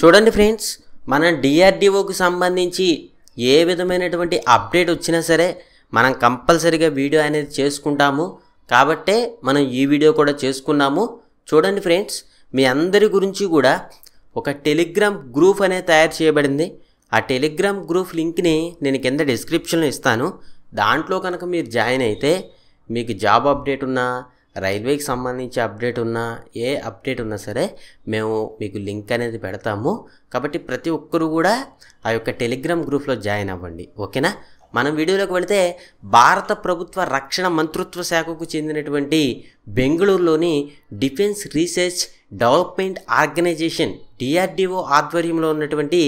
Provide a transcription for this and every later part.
చూడండి ఫ్రెండ్స్ మనం డిఆర్డిఓకి సంబంధించి ఏ విధమైనటువంటి అప్డేట్ వచ్చినా సరే మనం కంపల్సరీగా వీడియో అనేది చేసుకుంటాము కాబట్టే మనం ఈ వీడియో కూడా చేసుకున్నాము చూడండి ఫ్రెండ్స్ మీ అందరి గురించి కూడా ఒక టెలిగ్రామ్ గ్రూప్ అనేది తయారు చేయబడింది ఆ టెలిగ్రామ్ గ్రూప్ లింక్ని నేను కింద డిస్క్రిప్షన్లో ఇస్తాను దాంట్లో కనుక మీరు జాయిన్ అయితే మీకు జాబ్ అప్డేట్ ఉన్నా రైల్వేకి సంబంధించి అప్డేట్ ఉన్నా ఏ అప్డేట్ ఉన్నా సరే మేము మీకు లింక్ అనేది పెడతాము కాబట్టి ప్రతి ఒక్కరు కూడా ఆ యొక్క టెలిగ్రామ్ గ్రూప్లో జాయిన్ అవ్వండి ఓకేనా మనం వీడియోలోకి వెళితే భారత ప్రభుత్వ రక్షణ మంత్రిత్వ శాఖకు చెందినటువంటి బెంగళూరులోని Defence Research Development Organisation DRDO ఆధ్వర్యంలో ఉన్నటువంటి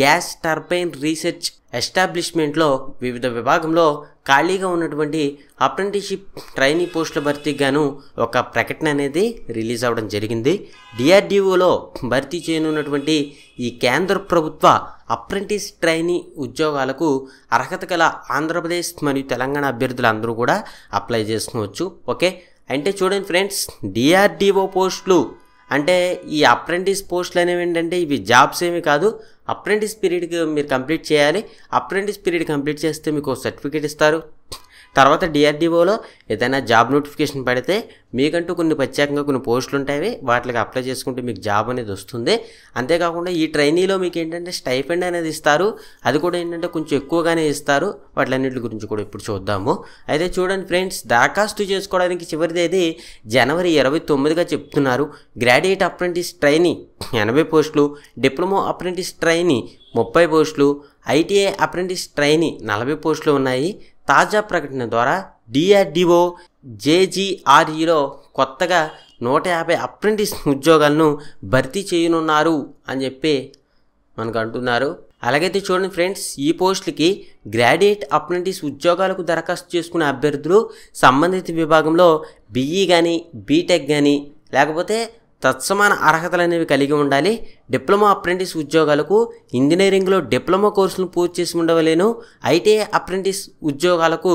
గ్యాస్ టర్బైన్ రీసెర్చ్ ఎస్టాబ్లిష్మెంట్లో వివిధ విభాగంలో ఖాళీగా ఉన్నటువంటి అప్రెంటిషిప్ ట్రైనీ పోస్టుల భర్తీకి గాను ఒక ప్రకటన అనేది రిలీజ్ అవ్వడం జరిగింది డిఆర్డిఓలో భర్తీ చేయనున్నటువంటి ఈ కేంద్ర ప్రభుత్వ అప్రెంటిస్ ట్రైనీ ఉద్యోగాలకు అర్హత గల ఆంధ్రప్రదేశ్ మరియు తెలంగాణ అందరూ కూడా అప్లై చేసుకోవచ్చు ఓకే అంటే చూడండి ఫ్రెండ్స్ డిఆర్డిఓ పోస్టులు అంటే ఈ అప్రెంటిస్ పోస్టులు అనేవి ఏంటంటే ఇవి జాబ్స్ ఏమి కాదు అప్రెంటిస్ పీరియడ్కి మీరు కంప్లీట్ చేయాలి అప్రెంటిస్ పీరియడ్ కంప్లీట్ చేస్తే మీకు సర్టిఫికేట్ ఇస్తారు తర్వాత డిఆర్డిఓలో ఏదైనా జాబ్ నోటిఫికేషన్ పడితే మీకంటూ కొన్ని ప్రత్యేకంగా కొన్ని పోస్టులు ఉంటాయి వాటికి అప్లై చేసుకుంటే మీకు జాబ్ అనేది వస్తుంది అంతేకాకుండా ఈ ట్రైనీలో మీకు ఏంటంటే స్టైఫెండ్ అనేది ఇస్తారు అది కూడా ఏంటంటే కొంచెం ఎక్కువగానే ఇస్తారు వాటిలన్నింటి గురించి కూడా ఇప్పుడు చూద్దాము అయితే చూడండి ఫ్రెండ్స్ దరఖాస్తు చేసుకోవడానికి తేదీ జనవరి ఇరవై తొమ్మిదిగా చెప్తున్నారు గ్రాడ్యుయేట్ అప్రెంటిస్ ట్రైనీ ఎనభై పోస్టులు డిప్లొమా అప్రెంటిస్ ట్రైనీ ముప్పై పోస్టులు ఐటీఐ అప్రెంటిస్ ట్రైనీ నలభై పోస్టులు ఉన్నాయి తాజా ప్రకటన ద్వారా డిఆర్డిఓ జేజీఆర్ఈలో కొత్తగా నూట యాభై అప్రెంటిస్ ఉద్యోగాలను భర్తీ చేయనున్నారు అని చెప్పి మనకు అంటున్నారు అలాగైతే చూడండి ఫ్రెండ్స్ ఈ పోస్టులకి గ్రాడ్యుయేట్ అప్రెంటిస్ ఉద్యోగాలకు దరఖాస్తు చేసుకునే అభ్యర్థులు సంబంధిత విభాగంలో బీఈ కానీ బీటెక్ కానీ లేకపోతే తత్సమాన అర్హతలు అనేవి కలిగి ఉండాలి డిప్లొమా అప్రెంటిస్ ఉద్యోగాలకు ఇంజనీరింగ్లో డిప్లొమా కోర్సులు పూర్తి చేసి ఉండవలేను ఐటీఐ అప్రెంటిస్ ఉద్యోగాలకు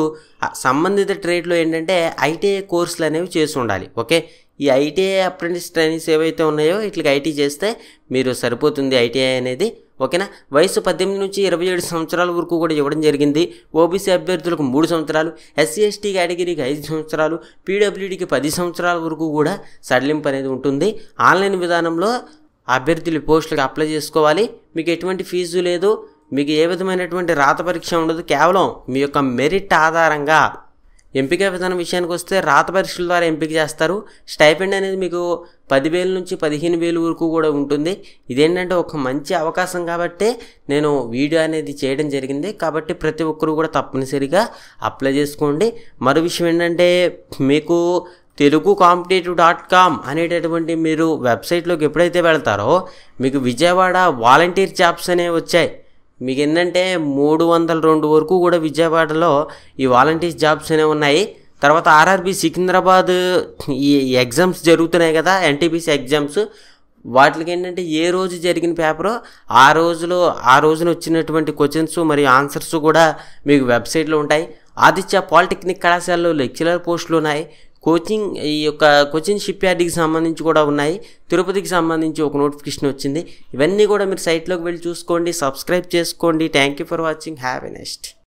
సంబంధిత ట్రేడ్లో ఏంటంటే ఐటీఐ కోర్సులు అనేవి చేసి ఉండాలి ఓకే ఈ ఐటీఐ అప్రెంటిస్ ట్రైనింగ్స్ ఏవైతే ఉన్నాయో వీటికి ఐటీ చేస్తే మీరు సరిపోతుంది ఐటీఐ అనేది ఓకేనా వయసు పద్దెనిమిది నుంచి ఇరవై ఏడు సంవత్సరాల వరకు కూడా ఇవ్వడం జరిగింది ఓబీసీ అభ్యర్థులకు మూడు సంవత్సరాలు ఎస్సీ ఎస్టీ కేటగిరీకి ఐదు సంవత్సరాలు పీడబ్ల్యూడికి పది సంవత్సరాల వరకు కూడా సడలింపు అనేది ఉంటుంది ఆన్లైన్ విధానంలో అభ్యర్థులు పోస్టులకు అప్లై చేసుకోవాలి మీకు ఎటువంటి ఫీజు లేదు మీకు ఏ విధమైనటువంటి రాత పరీక్ష ఉండదు కేవలం మీ యొక్క మెరిట్ ఆధారంగా ఎంపిక విధానం విషయానికి వస్తే రాత పరీక్షల ద్వారా ఎంపిక చేస్తారు స్టైపెండ్ అనేది మీకు పదివేల నుంచి పదిహేను వేలు వరకు కూడా ఉంటుంది ఇదేంటంటే ఒక మంచి అవకాశం కాబట్టి నేను వీడియో అనేది చేయడం జరిగింది కాబట్టి ప్రతి ఒక్కరు కూడా తప్పనిసరిగా అప్లై చేసుకోండి మరో విషయం ఏంటంటే మీకు తెలుగు కాంపిటేటివ్ డాట్ కామ్ అనేటటువంటి మీరు వెబ్సైట్లోకి ఎప్పుడైతే వెళ్తారో మీకు విజయవాడ వాలంటీర్ జాబ్స్ అనేవి వచ్చాయి మీకు ఏంటంటే మూడు వందల రెండు వరకు కూడా విజయవాడలో ఈ వాలంటీర్స్ జాబ్స్ అనేవి ఉన్నాయి తర్వాత ఆర్ఆర్బి సికింద్రాబాద్ ఈ ఎగ్జామ్స్ జరుగుతున్నాయి కదా ఎన్టీపీసీ ఎగ్జామ్స్ వాటికి ఏంటంటే ఏ రోజు జరిగిన పేపరో ఆ రోజులో ఆ రోజున వచ్చినటువంటి క్వశ్చన్స్ మరియు ఆన్సర్స్ కూడా మీకు వెబ్సైట్లో ఉంటాయి ఆదిత్య పాలిటెక్నిక్ కళాశాలలో లెక్చరర్ పోస్టులు ఉన్నాయి కోచింగ్ ఈ యొక్క కోచింగ్ షిప్ యార్డ్కి సంబంధించి కూడా ఉన్నాయి తిరుపతికి సంబంధించి ఒక నోటిఫికేషన్ వచ్చింది ఇవన్నీ కూడా మీరు సైట్లోకి వెళ్ళి చూసుకోండి సబ్స్క్రైబ్ చేసుకోండి thank you for watching have a next